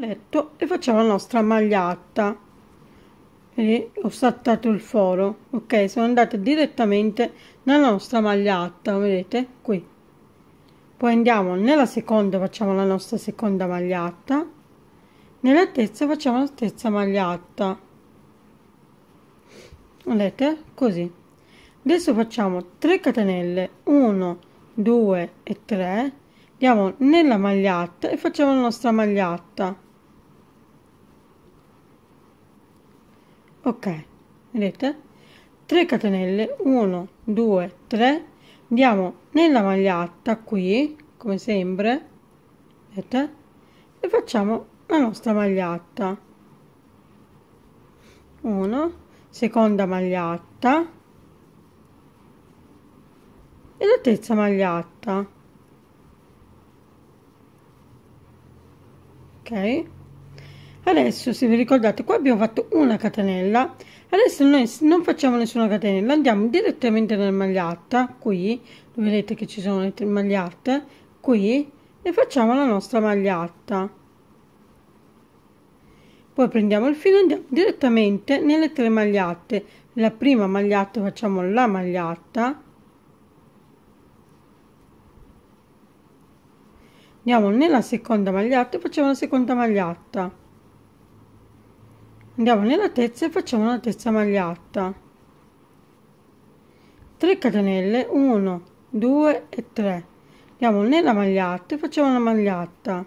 letto e facciamo la nostra maglietta e ho saltato il foro ok sono andate direttamente nella nostra maglietta vedete qui poi andiamo nella seconda facciamo la nostra seconda maglietta nella terza facciamo la terza maglietta vedete così adesso facciamo 3 catenelle 1 2 e 3 andiamo nella maglietta e facciamo la nostra maglietta ok vedete 3 catenelle 1 2 3 andiamo nella maglietta qui come sempre vedete e facciamo la nostra maglietta 1 seconda maglietta e la terza maglietta ok adesso se vi ricordate qua abbiamo fatto una catenella adesso noi non facciamo nessuna catenella andiamo direttamente nella maglietta qui vedete che ci sono le magliette qui e facciamo la nostra maglietta poi prendiamo il filo e andiamo direttamente nelle tre magliette la prima maglietta facciamo la maglietta andiamo nella seconda maglietta e facciamo la seconda maglietta andiamo nella tezza e facciamo una tezza maglietta 3 catenelle 1 2 e 3 andiamo nella magliata e facciamo una magliata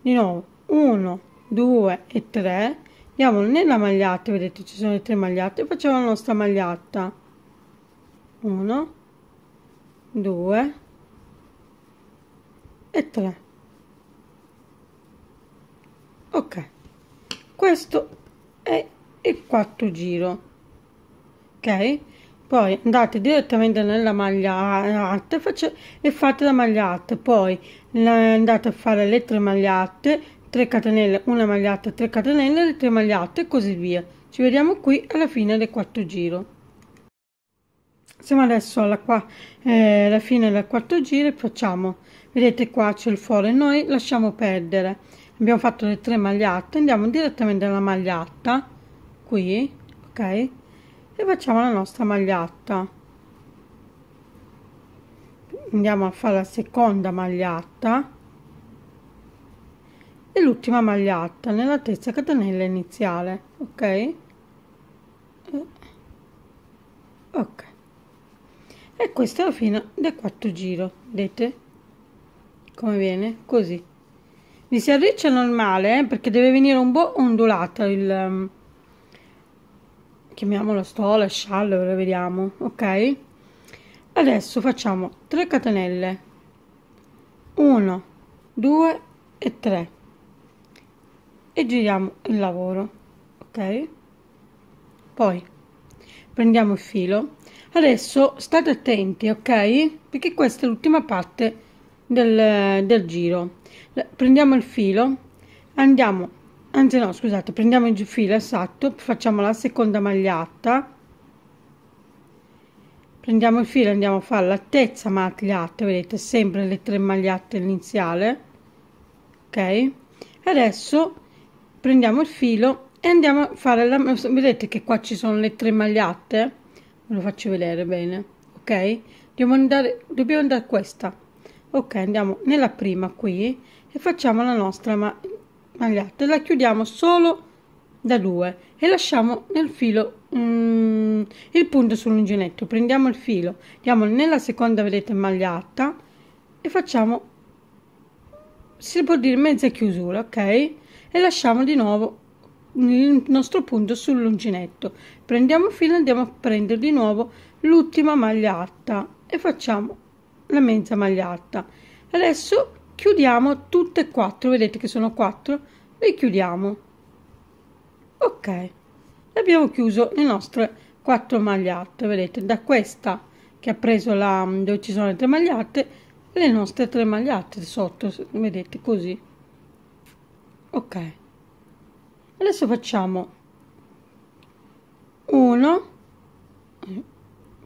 di nuovo 1 2 e 3 andiamo nella magliata vedete ci sono le tre magliate e facciamo la nostra magliata 1 2 e 3 ok questo è il quarto giro ok poi andate direttamente nella maglia alta e fate la maglia alta poi andate a fare le tre magliate 3 catenelle una magliata 3 catenelle le 3 magliate e così via ci vediamo qui alla fine del quarto giro siamo adesso alla, qua, eh, alla fine del quarto giro e facciamo vedete qua c'è il foro e noi lasciamo perdere abbiamo fatto le tre magliette andiamo direttamente alla maglietta qui ok e facciamo la nostra maglietta andiamo a fare la seconda maglietta e l'ultima maglietta nella terza catenella iniziale ok eh, ok e questa è la fine del quarto giro vedete come viene così vi si arriccia normale, eh, perché deve venire un po' ondulato il... Ehm, chiamiamolo stola, scialle, ora vediamo, ok? Adesso facciamo 3 catenelle. 1, 2 e 3. E giriamo il lavoro, ok? Poi prendiamo il filo. Adesso state attenti, ok? Perché questa è l'ultima parte del, del giro prendiamo il filo andiamo anzi no scusate prendiamo il filo esatto facciamo la seconda maglietta prendiamo il filo andiamo a fare la terza maglietta vedete sempre le tre magliette iniziale ok adesso prendiamo il filo e andiamo a fare la vedete che qua ci sono le tre magliette ve lo faccio vedere bene ok dobbiamo andare dobbiamo andare a questa ok andiamo nella prima qui e facciamo la nostra ma maglietta la chiudiamo solo da due e lasciamo nel filo mm, il punto sull'uncinetto prendiamo il filo andiamo nella seconda vedete maglietta e facciamo si può dire mezza chiusura ok e lasciamo di nuovo il nostro punto sull'uncinetto prendiamo il filo andiamo a prendere di nuovo l'ultima magliata e facciamo la mezza maglia alta adesso chiudiamo tutte e quattro vedete che sono quattro le chiudiamo ok abbiamo chiuso le nostre quattro magliette vedete da questa che ha preso la dove ci sono le tre magliette le nostre tre magliette sotto vedete così ok adesso facciamo 1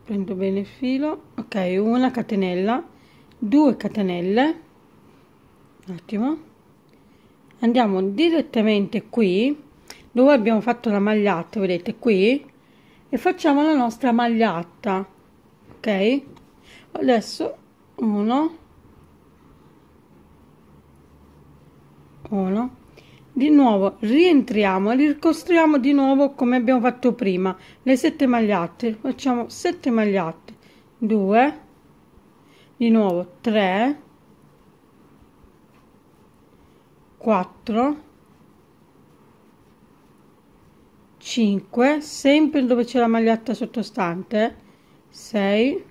prendo bene il filo ok una catenella 2 catenelle un attimo andiamo direttamente qui dove abbiamo fatto la maglietta vedete qui e facciamo la nostra maglietta ok adesso 1 1 di nuovo rientriamo e ricostruiamo di nuovo come abbiamo fatto prima le sette magliette facciamo 7 magliette 2 di nuovo 3 4 5 sempre dove c'è la maglietta sottostante 6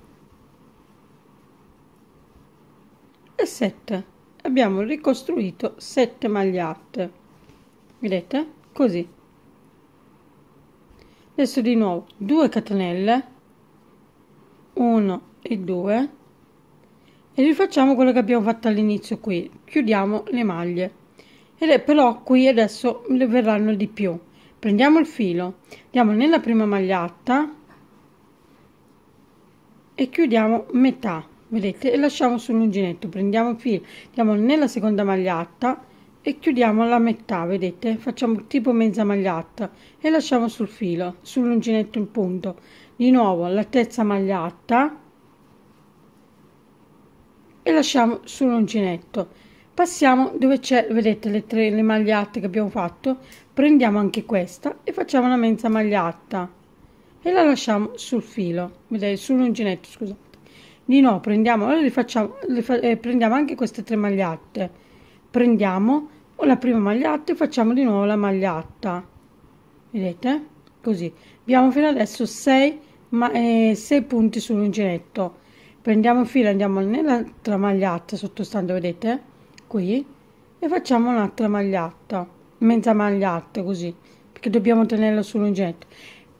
e 7 abbiamo ricostruito 7 magliette vedete così adesso di nuovo 2 catenelle 1 e 2 e rifacciamo quello che abbiamo fatto all'inizio qui chiudiamo le maglie ed è però qui adesso le verranno di più prendiamo il filo andiamo nella prima maglia alta e chiudiamo metà vedete e lasciamo sull'unginetto prendiamo il filo andiamo nella seconda maglia alta e chiudiamo la metà vedete facciamo tipo mezza magliatta e lasciamo sul filo sull'uncinetto in punto di nuovo la terza magliatta e lasciamo sull'uncinetto passiamo dove c'è vedete le tre le magliette che abbiamo fatto prendiamo anche questa e facciamo una mezza magliatta e la lasciamo sul filo vedete sull'uncinetto scusate di nuovo prendiamo allora le facciamo le fa, eh, prendiamo anche queste tre magliette prendiamo la prima maglietta e facciamo di nuovo la maglietta vedete così abbiamo fino adesso 6 ma, eh, 6 punti sull'uncinetto prendiamo il filo andiamo nell'altra maglietta sottostante vedete qui e facciamo un'altra maglietta mezza maglietta così perché dobbiamo tenerlo sull'uncinetto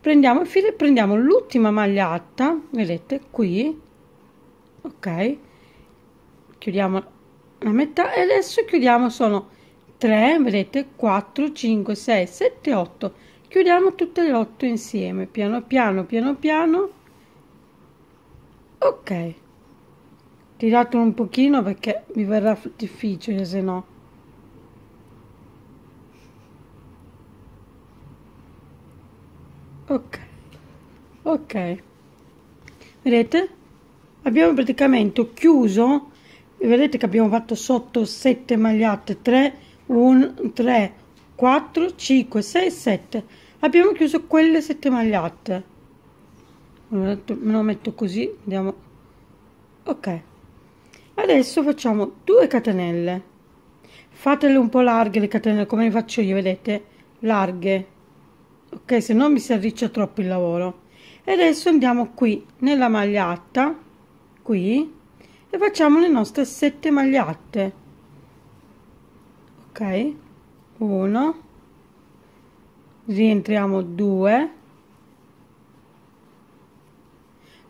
prendiamo il filo e prendiamo l'ultima maglietta vedete qui ok chiudiamo la metà e adesso chiudiamo sono 3 vedete 4 5 6 7 8 chiudiamo tutte le 8 insieme piano piano piano piano ok tiratelo un pochino perché mi verrà difficile se no ok ok vedete abbiamo praticamente chiuso vedete che abbiamo fatto sotto 7 magliette 3 1 3 4 5 6 7 abbiamo chiuso quelle 7 magliette me lo metto così andiamo ok adesso facciamo 2 catenelle fatele un po' larghe le catenelle come le faccio io vedete larghe ok se no mi si arriccia troppo il lavoro e adesso andiamo qui nella maglietta qui e facciamo le nostre sette magliette ok 1 rientriamo 2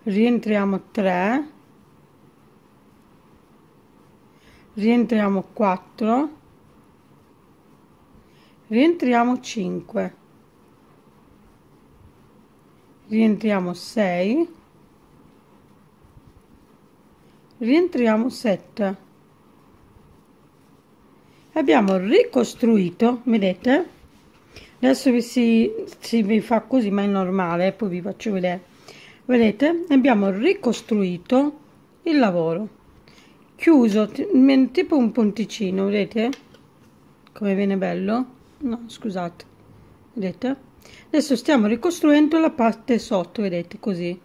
rientriamo 3 rientriamo 4 rientriamo 5 rientriamo 6 rientriamo 7 abbiamo ricostruito vedete adesso vi si, si vi fa così ma è normale eh, poi vi faccio vedere vedete abbiamo ricostruito il lavoro chiuso tipo un ponticino vedete come viene bello no scusate vedete adesso stiamo ricostruendo la parte sotto vedete così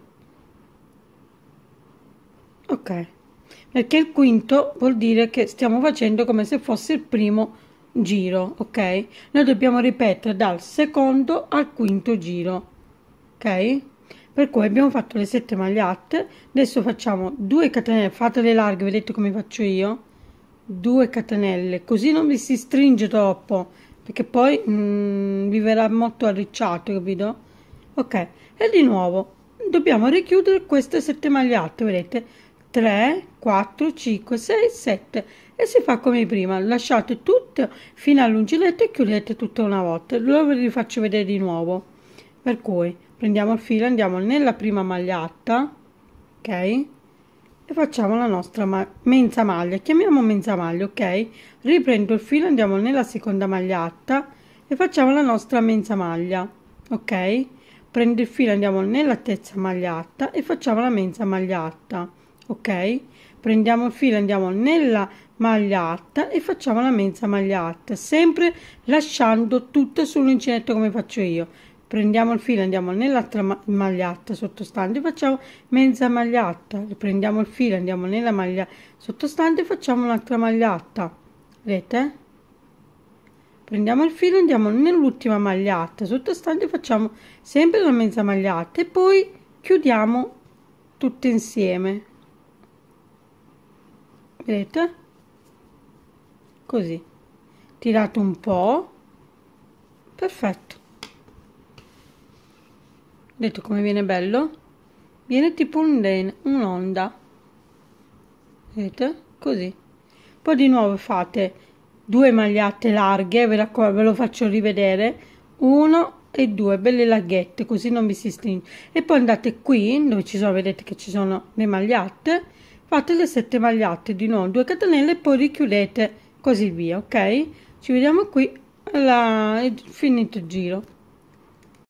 ok perché il quinto vuol dire che stiamo facendo come se fosse il primo giro ok noi dobbiamo ripetere dal secondo al quinto giro ok per cui abbiamo fatto le 7 magliette adesso facciamo 2 catenelle fatele larghe vedete come faccio io 2 catenelle così non vi si stringe troppo perché poi mm, vi verrà molto arricciato capito ok e di nuovo dobbiamo richiudere queste 7 magliette vedete 3 4, 5, 6, 7 e si fa come prima. Lasciate tutto fino all'uncinetto e chiudete tutto una volta. Lo vi faccio vedere di nuovo. Per cui prendiamo il filo, andiamo nella prima maglietta, ok? E facciamo la nostra ma menza maglia, chiamiamo menza maglia, ok? Riprendo il filo, andiamo nella seconda maglietta e facciamo la nostra menza maglia, ok? prendo il filo andiamo nella terza maglietta e facciamo la menza maglietta ok prendiamo il filo andiamo nella maglia alta e facciamo la mezza maglia alta sempre lasciando tutto sull'uncinetto come faccio io prendiamo il filo andiamo nell'altra maglia alta sottostante facciamo mezza maglia alta prendiamo il filo andiamo nella maglia sottostante facciamo un'altra maglia alta vedete prendiamo il filo andiamo nell'ultima maglia alta sottostante facciamo sempre la mezza maglia alta e poi chiudiamo tutte insieme vedete così tirato un po perfetto vedete come viene bello viene tipo un'onda vedete così poi di nuovo fate due magliette larghe ve, la, ve lo faccio rivedere uno e due belle laghette, così non vi si stringe e poi andate qui dove ci sono vedete che ci sono le magliette fate le 7 magliette di nuovo 2 catenelle poi richiudete così via ok ci vediamo qui alla... finito il giro